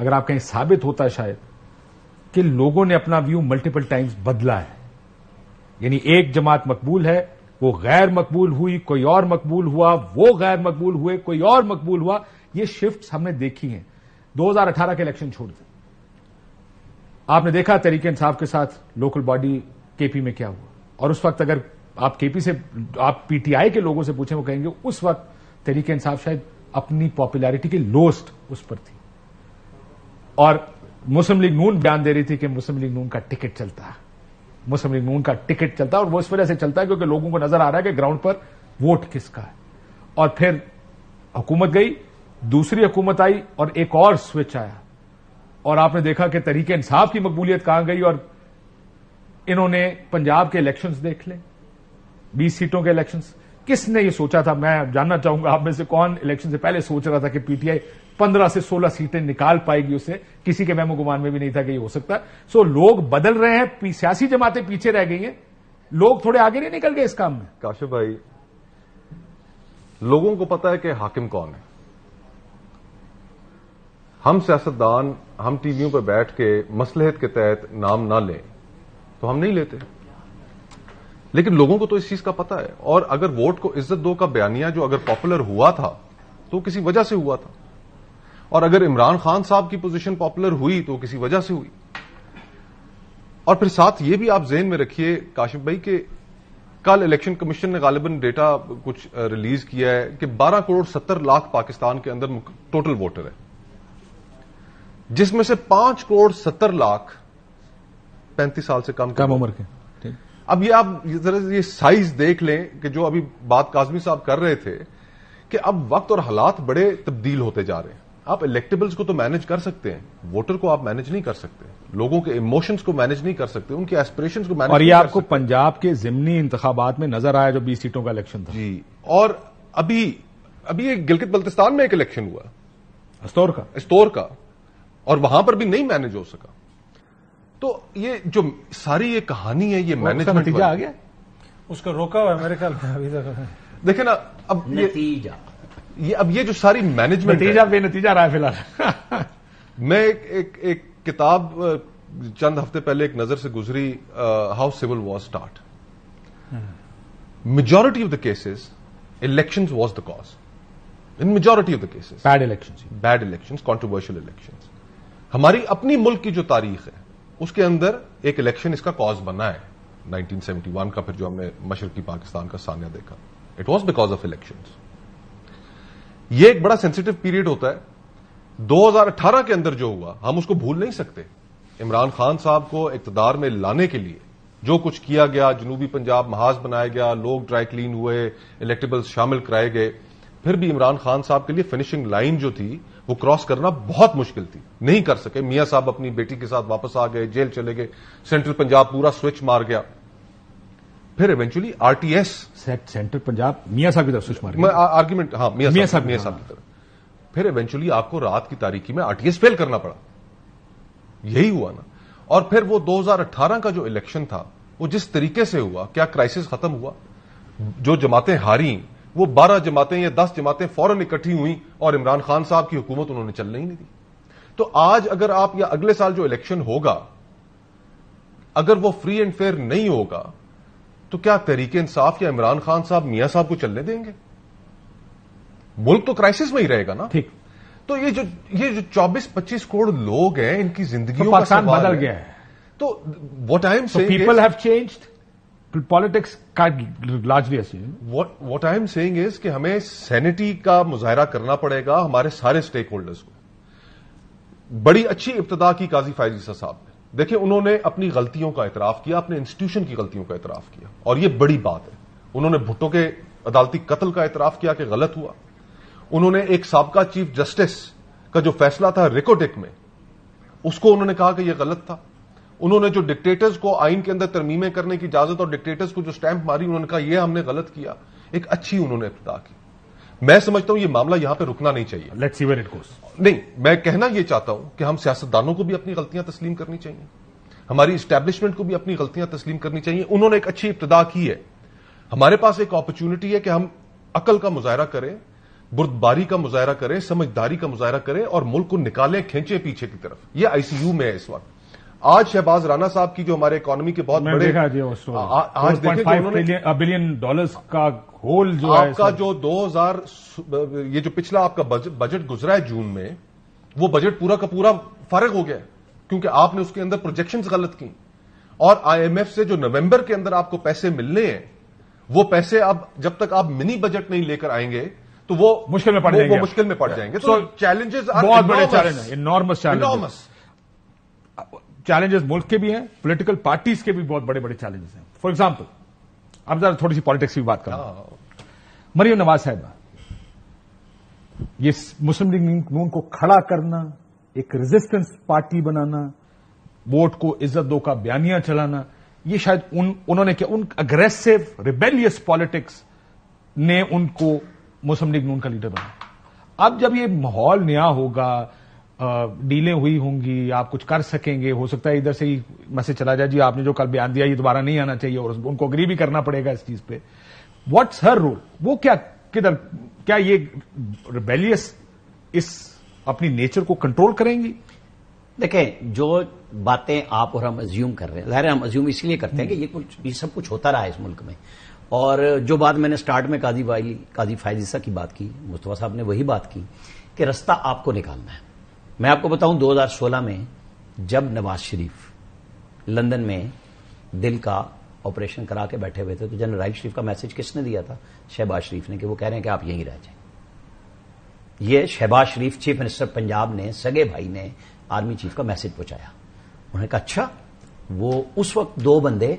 अगर आप कहीं साबित होता है शायद कि लोगों ने अपना व्यू मल्टीपल टाइम्स बदला है यानी एक जमात मकबूल है वो गैर मकबूल हुई कोई और मकबूल हुआ वो गैर मकबूल हुए कोई और मकबूल हुआ ये शिफ्ट हमने देखी हैं 2018 के इलेक्शन छोड़ दें आपने देखा तरीके इंसाफ के साथ लोकल बॉडी केपी में क्या हुआ और उस वक्त अगर आप केपी से आप पीटीआई के लोगों से पूछें वो कहेंगे उस वक्त तरीके इंसाफ शायद अपनी पॉपुलैरिटी की लोस्ट उस पर थी और मुस्लिम लीग नून बयान दे रही थी कि मुस्लिम लीग नून का टिकट चलता है मुस्लिम लीग नून का टिकट चलता है और वो इस वजह से चलता है क्योंकि लोगों को नजर आ रहा है कि ग्राउंड पर वोट किसका है और फिर हुकूमत गई दूसरी हुकूमत आई और एक और स्विच आया और आपने देखा कि तरीके इंसाफ की मकबूलियत कहां गई और इन्होंने पंजाब के इलेक्शंस देख ले बीस सीटों के इलेक्शंस किसने ये सोचा था मैं जानना चाहूंगा आप में से कौन इलेक्शन से पहले सोच रहा था कि पीटीआई पंद्रह से सोलह सीटें निकाल पाएगी उससे किसी के मेमो गुमान में भी नहीं था कि ये हो सकता सो लोग बदल रहे हैं सियासी जमातें पीछे रह गई हैं लोग थोड़े आगे नहीं निकल गए इस काम में काशिफ भाई लोगों को पता है कि हाकिम कौन है हम सियासतदान हम टीवियों पर बैठ के मसलहत के तहत नाम ना लें तो हम नहीं लेते लेकिन लोगों को तो इस चीज का पता है और अगर वोट को इज्जत दो का बयानिया जो अगर पॉपुलर हुआ था तो किसी वजह से हुआ था और अगर इमरान खान साहब की पोजीशन पॉपुलर हुई तो किसी वजह से हुई और फिर साथ ये भी आप जेन में रखिए काशिफ भाई के कल इलेक्शन कमीशन ने गालिबन डेटा कुछ रिलीज किया है कि 12 करोड़ 70 लाख पाकिस्तान के अंदर टोटल वोटर है जिसमें से 5 करोड़ 70 लाख 35 साल से कम कम उम्र के अब ये आप जरा ये साइज देख लें कि जो अभी बात काजमी साहब कर रहे थे कि अब वक्त और हालात बड़े तब्दील होते जा रहे हैं आप इलेक्टेबल्स को तो मैनेज कर सकते हैं वोटर को आप मैनेज नहीं कर सकते लोगों के इमोशंस को मैनेज नहीं कर सकते उनके एस्पिरेशन को मैनेज और ये आपको पंजाब के जिमनी इंतबात में नजर आया जो बीस सीटों का इलेक्शन था जी और अभी अभी एक गिलगित बल्तिस्तान में एक इलेक्शन हुआ अस्तौर का अस्तौर का और वहां पर भी नहीं मैनेज हो सका तो ये जो सारी ये कहानी है ये मैनेजमेंट नतीजा आ गया उसको रोका हुआ मेरे ख्याल में अभी तक देखे ना अब नतीजा ये अब ये जो सारी मैनेजमेंट नतीजा बेनतीजा रहा है फिलहाल [laughs] मैं एक, एक, एक किताब चंद हफ्ते पहले एक नजर से गुजरी how civil was start majority of the cases election was the cause in majority of the cases bad election bad election controversial election हमारी अपनी मुल्क की जो तारीख है उसके अंदर एक इलेक्शन इसका कॉज बना है 1971 का फिर जो हमने मशरकी पाकिस्तान का सानिया देखा it was because of election ये एक बड़ा सेंसिटिव पीरियड होता है 2018 के अंदर जो हुआ हम उसको भूल नहीं सकते इमरान खान साहब को इकतदार में लाने के लिए जो कुछ किया गया जनूबी पंजाब महाज बनाया गया लोग ड्राई क्लीन हुए इलेक्टेबल्स शामिल कराए गए फिर भी इमरान खान साहब के लिए फिनिशिंग लाइन जो थी वो क्रॉस करना बहुत मुश्किल थी नहीं कर सके मियां साहब अपनी बेटी के साथ वापस आ गए जेल चले गए सेंट्रल पंजाब पूरा स्विच मार गया फिर इवेंचुअली आरटीएस सेंट्रल पंजाब मियां साहब की तरफ स्विच मार गया आर्ग्यूमेंट हाँ मियां मिया साहब मियां साहब हाँ। की तरफ फिर इवेंचुअली आपको रात की तारीखी में आरटीएस फेल करना पड़ा यही हुआ ना और फिर वो 2018 का जो इलेक्शन था वो जिस तरीके से हुआ क्या क्राइसिस खत्म हुआ जो जमातें हारी वो बारह जमातें या दस जमातें फौरन इकट्ठी हुई और इमरान खान साहब की हुकूमत उन्होंने चलने ही नहीं दी तो आज अगर आप या अगले साल जो इलेक्शन होगा अगर वो फ्री एंड फेयर नहीं होगा तो क्या तहरीक इंसाफ या इमरान खान साहब मियां साहब को चलने देंगे मुल्क तो क्राइसिस में ही रहेगा ना ठीक तो ये जो ये जो 24-25 करोड़ लोग हैं इनकी जिंदगी तो पाकिस्तान बदल गया है तो what I am say people have changed politics का लार्जली ऐसी what I am saying is कि हमें सैनिटी का मुजाहरा करना पड़ेगा हमारे सारे स्टेक होल्डर्स को बड़ी अच्छी इब्तदा की काजी फायजीसा साहब ने देखिए उन्होंने अपनी गलतियों का एतराफ किया अपने इंस्टीट्यूशन की गलतियों का एतराफ किया और यह बड़ी बात है उन्होंने भुट्टो के अदालती कत्ल का एतराफ किया कि गलत हुआ उन्होंने एक सबका चीफ जस्टिस का जो फैसला था रिकोटेक में उसको उन्होंने कहा कि यह गलत था उन्होंने जो डिक्टेटर्स को आइन के अंदर तरमीमें करने की इजाजत और डिक्टेटर्स को जो स्टैंप मारी उन्होंने कहा यह हमने गलत किया एक अच्छी उन्होंने इब्तदा की मैं समझता हूं यह मामला यहां पर रुकना नहीं चाहिए लेट्स सी इट गोस नहीं मैं कहना यह चाहता हूं कि हम सियासतदानों को भी अपनी गलतियां तस्लीम करनी चाहिए हमारी इस्टेब्लिशमेंट को भी अपनी गलतियां तस्लीम करनी चाहिए उन्होंने एक अच्छी इब्तदा की है हमारे पास एक अपॉर्चुनिटी है कि हम अकल का मुजाहरा करें बुर्दबारी का मुजाहरा करें समझदारी का मुजाहरा करें और मुल्क को निकालें खींचे पीछे की तरफ यह आईसीयू में है इस वक्त आज शहबाज राना साहब की जो हमारे इकोनॉमी के बहुत बड़े देखा जी आज देखें बिलियन डॉलर्स का होल जो आपका जो 2000 ये जो पिछला आपका बजट गुजरा है जून में वो बजट पूरा का पूरा फर्क हो गया क्योंकि आपने उसके अंदर प्रोजेक्शन गलत की और आईएमएफ से जो नवंबर के अंदर आपको पैसे मिलने हैं वो पैसे अब जब तक आप मिनी बजट नहीं लेकर आएंगे तो वो मुश्किल में पड़ जाएंगे वो मुश्किल में पड़ जाएंगे तो चैलेंजेस बहुत बड़े चैलेंज है इनॉर्मस चैलेंज चैलेंजेस मुल्क के भी हैं पॉलिटिकल पार्टीज के भी बहुत बड़े बड़े चैलेंजेस हैं फॉर एग्जाम्पल अब जरा थोड़ी सी पॉलिटिक्स की बात करूं oh. मरियम नवाज साहब ये मुस्लिम लीग नून को खड़ा करना एक रेजिस्टेंस पार्टी बनाना वोट को इज्जत दो का बयानियां चलाना ये शायद उन उन्होंने क्या उन अग्रेसिव रिबेलियस पॉलिटिक्स ने उनको मुस्लिम लीग नून का लीडर बनाया अब जब ये माहौल नया होगा डीलें हुई होंगी आप कुछ कर सकेंगे हो सकता है इधर से ही मैसेज चला जाए जी आपने जो कल बयान दिया ये दोबारा नहीं आना चाहिए और उनको अग्री भी करना पड़ेगा इस चीज पे व्हाट्स हर रोल वो क्या किधर क्या ये रिबेलियस इस अपनी नेचर को कंट्रोल करेंगी देखें जो बातें आप और हम अज्यूम कर रहे हैं जाहिर हम अज्यूम इसलिए करते हैं कि ये हम्म। कुछ ये सब कुछ होता रहा है इस मुल्क में और जो बात मैंने स्टार्ट में काजी भाई काजी फायजिसा की बात की मुस्तफ़ा साहब ने वही बात की कि रास्ता आपको निकालना है मैं आपको बताऊं 2016 में जब नवाज शरीफ लंदन में दिल का ऑपरेशन करा के बैठे हुए थे तो जनरल शरीफ का मैसेज किसने दिया था शहबाज शरीफ ने कि वो कह रहे हैं कि आप यहीं रह जाए ये शहबाज शरीफ चीफ मिनिस्टर पंजाब ने सगे भाई ने आर्मी चीफ का मैसेज पहुंचाया उन्होंने कहा अच्छा वो उस वक्त दो बंदे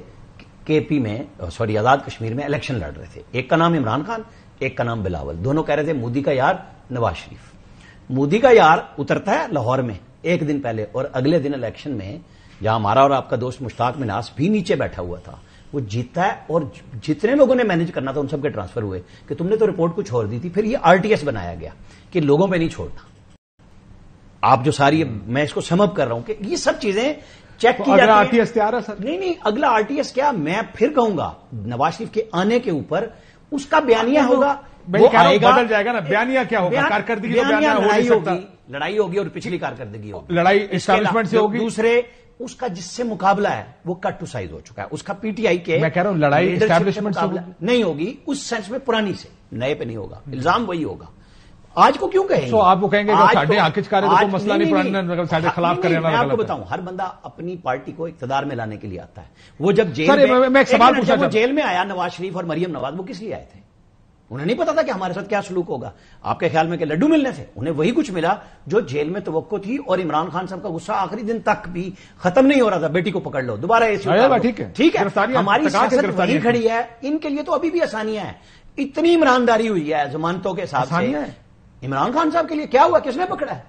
केपी में सॉरी आजाद कश्मीर में इलेक्शन लड़ रहे थे एक का नाम इमरान खान एक का नाम बिलावल दोनों कह रहे थे मोदी का यार नवाज शरीफ मोदी का यार उतरता है लाहौर में एक दिन पहले और अगले दिन इलेक्शन में जहां हमारा और आपका दोस्त मुश्ताक मिनास भी नीचे बैठा हुआ था वो जीतता है और जितने लोगों ने मैनेज करना था उन सबके ट्रांसफर हुए कि तुमने तो रिपोर्ट कुछ और दी थी फिर ये आरटीएस बनाया गया कि लोगों पे नहीं छोड़ना आप जो सारी मैं इसको समअप कर रहा हूं कि ये सब चीजें चेक तो की जाती आरटीएस तैयार है सर नहीं नहीं अगला आरटीएस क्या मैं फिर कहूंगा नवाज शरीफ के आने के ऊपर उसका बयानिया तो होगा वो बदल जाएगा ना बयानिया क्या होगा कारकर्दगी तो बयानिया हो नहीं सकता लड़ाई होगी और पिछली कारकर्दगी होगी लड़ाई इस्टेब्लिशमेंट से होगी दूसरे उसका जिससे मुकाबला है वो कट टू साइज हो चुका है उसका पीटीआई के मैं कह रहा हूं लड़ाई इस्टेब्लिशमेंट से नहीं होगी उस सेंस में पुरानी से नए पे नहीं होगा इल्जाम वही होगा आज को क्यों कहेंगे तो आप वो कहेंगे साढ़े आखिरकार तो मसला नहीं, नहीं, नहीं, नहीं नहीं खिलाफ करने मैं आपको बताऊं हर बंदा अपनी पार्टी को इकतदार में लाने के लिए आता है वो जब जेल में, मैं एक सवाल पूछा जेल में आया नवाज शरीफ और मरियम नवाज वो किस लिए आए थे उन्हें नहीं पता था कि हमारे साथ क्या सलूक होगा आपके ख्याल में कि लड्डू मिलने से उन्हें वही कुछ मिला जो जेल में तो थी और इमरान खान साहब का गुस्सा आखिरी दिन तक भी खत्म नहीं हो रहा था बेटी को पकड़ लो दोबारा ठीक है ठीक है हमारी सियासत वही खड़ी है इनके लिए तो अभी भी आसानियां हैं इतनी ईमानदारी हुई है जमानतों के साथ इमरान खान साहब के लिए क्या हुआ किसने पकड़ा है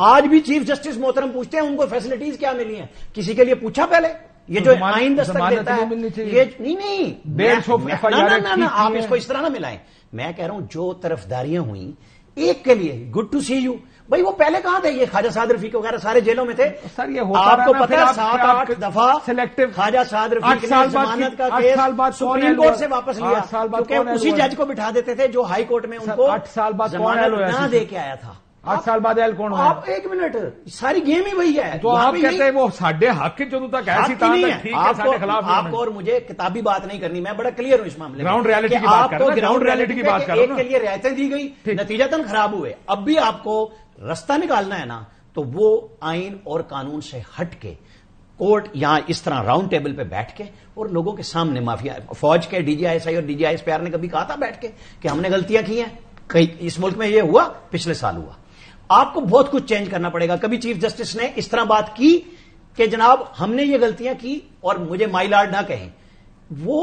आज भी चीफ जस्टिस मोहतरम पूछते हैं उनको फैसिलिटीज क्या मिली हैं किसी के लिए पूछा पहले ये तो जो आइन दस्तक देता है ये नहीं नहीं बेंच ऑफ ना ना आप इसको इस तरह ना मिलाएं मैं कह रहा हूं जो तरफदारियां हुई एक के लिए गुड टू सी यू भाई वो पहले कहां थे ये खाजा साद रफीक वगैरह सारे जेलों में थे सर ये होता आपको पता है सात आठ दफा सिलेक्टिव खाजा साद रफीक साल जमानत का केस साल बाद सुप्रीम कोर्ट से वापस लिया क्योंकि उसी जज को बिठा देते थे जो हाई कोर्ट में उनको आठ साल बाद जमानत ना दे के आया था आठ साल बाद एल कौन ਹੋਇਆ ਆਪ 1 ਮਿੰਟ ਸਾਰੀ ही वही है तो आप कहते हैं वो साढ़े हक ਜਦੋਂ ਤੱਕ ਐਸੀ ਤਾਂ है ਸਾਡੇ खिलाफ आपको और मुझे किताबी बात नहीं करनी मैं बड़ा क्लियर हूं इस मामले ग्राउंड रियलिटी की बात कर ग्राउंड रियलिटी की बात कर एक के लिए रियायतें दी गई नतीजतन खराब हुए अब भी आपको रास्ता निकालना है ना तो वो आइन और कानून से हट के कोर्ट यहां इस तरह राउंड टेबल पे बैठ के और लोगों के सामने माफिया फौज के डीजीआईएसआई और डीजीआईएसपीआर ने कभी कहा था बैठ के कि हमने गलतियां की हैं कई इस मुल्क में ये हुआ पिछले साल हुआ आपको बहुत कुछ चेंज करना पड़ेगा कभी चीफ जस्टिस ने इस तरह बात की कि जनाब हमने ये गलतियां की और मुझे माइलार्ड ना कहें वो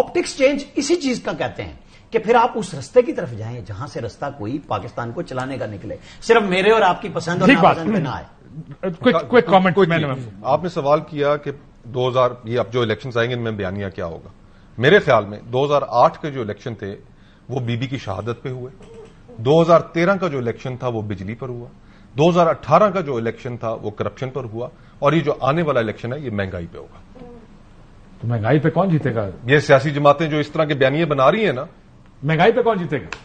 ऑप्टिक्स चेंज इसी चीज का कहते हैं कि फिर आप उस रस्ते की तरफ जाएं जहां से रास्ता कोई पाकिस्तान को चलाने का निकले सिर्फ मेरे और आपकी पसंद और ना आए हाँ, क्विक कमेंट आपने सवाल किया कि 2000 ये अब जो इलेक्शन आएंगे इनमें बयानिया क्या होगा मेरे ख्याल में 2008 के जो इलेक्शन थे वो बीबी की शहादत पे हुए 2013 का जो इलेक्शन था वो बिजली पर हुआ 2018 का जो इलेक्शन था वो करप्शन पर हुआ और ये जो आने वाला इलेक्शन है ये महंगाई पे होगा तो महंगाई पे कौन जीतेगा ये सियासी जमातें जो इस तरह के बयानिए बना रही है ना महंगाई पे कौन जीतेगा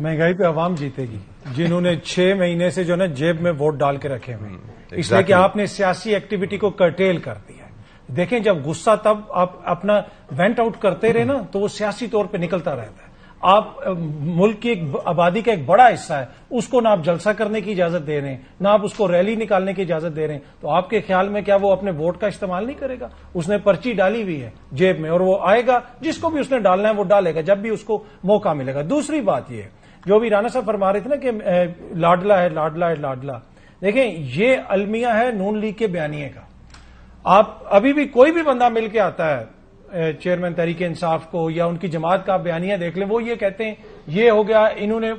महंगाई पे आवाम जीतेगी जिन्होंने छह महीने से जो ना जेब में वोट डाल के रखे हुए हम्म, इसलिए कि आपने सियासी एक्टिविटी को कर्टेल कर दिया देखें जब गुस्सा तब आप अपना वेंट आउट करते रहे ना तो वो सियासी तौर पे निकलता रहता है आप मुल्क की एक आबादी का एक बड़ा हिस्सा है उसको ना आप जलसा करने की इजाजत दे रहे हैं ना आप उसको रैली निकालने की इजाजत दे रहे हैं तो आपके ख्याल में क्या वो अपने वोट का इस्तेमाल नहीं करेगा उसने पर्ची डाली हुई है जेब में और वो आएगा जिसको भी उसने डालना है वो डालेगा जब भी उसको मौका मिलेगा दूसरी बात यह जो भी राना साहब फरमा रहे थे ना कि लाडला है लाडला है लाडला देखें ये अलमिया है नून लीग के बयानिए का आप अभी भी कोई भी बंदा मिलके आता है चेयरमैन तहरीक इंसाफ को या उनकी जमात का बयानिया देख लें वो ये कहते हैं ये हो गया इन्होंने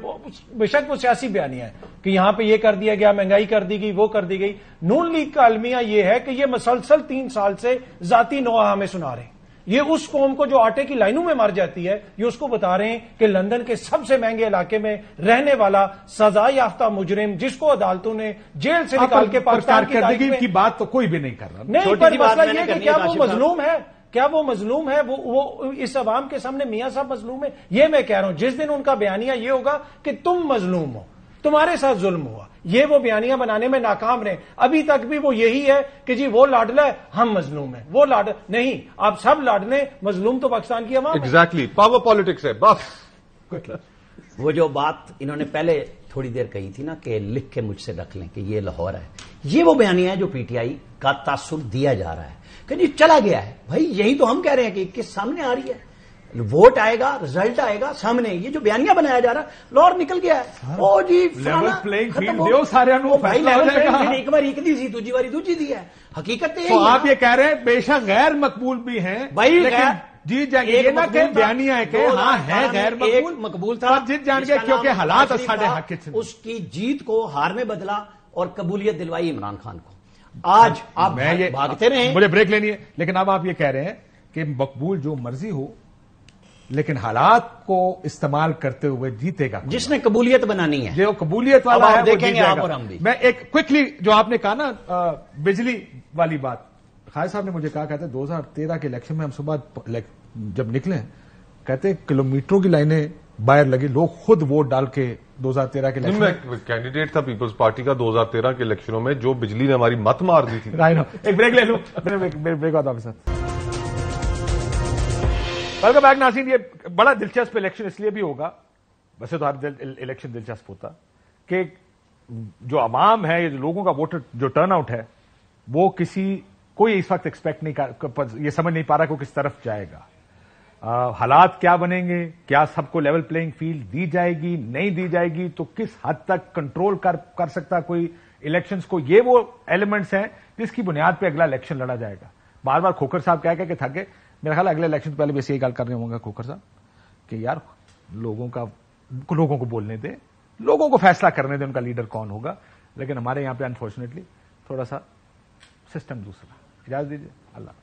बेशक वो सियासी बयानिया है कि यहां पे ये कर दिया गया महंगाई कर दी गई वो कर दी गई नून लीग का अलमिया ये है कि ये मसलसल तीन साल से जाती नोआ हमें सुना रहे हैं ये उस कौम को जो आटे की लाइनों में मर जाती है ये उसको बता रहे हैं कि लंदन के सबसे महंगे इलाके में रहने वाला सजा याफ्ता मुजरिम जिसको अदालतों ने जेल से निकाल के पाकिस्तान की, की बात तो कोई भी नहीं कर रहा नहीं पर मसला ये कि क्या वो मजलूम है क्या वो मजलूम है वो वो इस अवाम के सामने मियाँ साहब मजलूम है ये मैं कह रहा हूं जिस दिन उनका बयानिया ये होगा कि तुम मजलूम हो तुम्हारे साथ जुल्म हुआ ये वो बयानियां बनाने में नाकाम रहे अभी तक भी वो यही है कि जी वो लाडला है हम मजलूम है वो लाड नहीं आप सब लाडले मजलूम तो पाकिस्तान की आवाम एग्जैक्टली पावर पॉलिटिक्स है बस वो जो बात इन्होंने पहले थोड़ी देर कही थी ना कि लिख के मुझसे रख लें कि ये लाहौर है ये वो बयानिया है जो पीटीआई का तासुर दिया जा रहा है कहीं चला गया है भाई यही तो हम कह रहे हैं कि किस सामने आ रही है वोट आएगा रिजल्ट आएगा सामने ये जो बयानिया बनाया जा रहा लॉर निकल गया है हाँ। ओ जी लेवल प्लेइंग फील्ड दियो सारे नु भाई लेवल प्लेइंग एक बार एक दी सी दूसरी बारी दूसरी दी है हकीकत तो, तो आप ये कह रहे हैं बेशक गैर मकबूल भी हैं भाई लेकिन हाँ, तो जीत जाएंगे ये ना कहीं बयानिया है कि हाँ है गैर मकबूल मकबूल था जीत जाएंगे क्योंकि हालात साढ़े हक उसकी जीत को हार में बदला और कबूलियत दिलवाई इमरान खान को आज आप मैं भाग, ये भागते रहे मुझे ब्रेक लेनी है लेकिन अब आप ये कह रहे हैं कि मकबूल जो मर्जी हो लेकिन हालात को इस्तेमाल करते हुए जीतेगा जिसने कबूलियत बनानी है जो कबूलियत वाला है देखेंगे आप और हम भी मैं एक क्विकली जो आपने कहा ना बिजली वाली बात खाय साहब ने मुझे कहा कहते दो हजार तेरह के इलेक्शन में हम सुबह जब निकले कहते किलोमीटरों की लाइनें बाहर लगी लोग खुद वोट डाल के 2013 के इलेक्शन में कैंडिडेट था पीपल्स पार्टी का 2013 के इलेक्शनों में जो बिजली ने हमारी मत मार दी थी राइट [laughs] एक ब्रेक ले लो ब्रेक आता ऑफिसर वेलकम बैक नासिर ये बड़ा दिलचस्प इलेक्शन इसलिए भी होगा वैसे तो हर दिल, इलेक्शन दिलचस्प होता कि जो अवाम है ये जो लोगों का वोटर जो आउट है वो किसी कोई इस वक्त एक्सपेक्ट नहीं कर ये समझ नहीं पा रहा कि वो किस तरफ जाएगा हालात क्या बनेंगे क्या सबको लेवल प्लेइंग फील्ड दी जाएगी नहीं दी जाएगी तो किस हद तक कंट्रोल कर कर सकता कोई इलेक्शंस को ये वो एलिमेंट्स हैं जिसकी बुनियाद पे अगला इलेक्शन लड़ा जाएगा बार बार खोखर साहब क्या कह के मेरा ख्याल अगले इलेक्शन पहले वैसे यही गल कर रहे होंगे खोखर साहब कि यार लोगों का लोगों को बोलने दें लोगों को फैसला करने दें उनका लीडर कौन होगा लेकिन हमारे यहां पे अनफॉर्चुनेटली थोड़ा सा सिस्टम दूसरा इजाजत दीजिए अल्लाह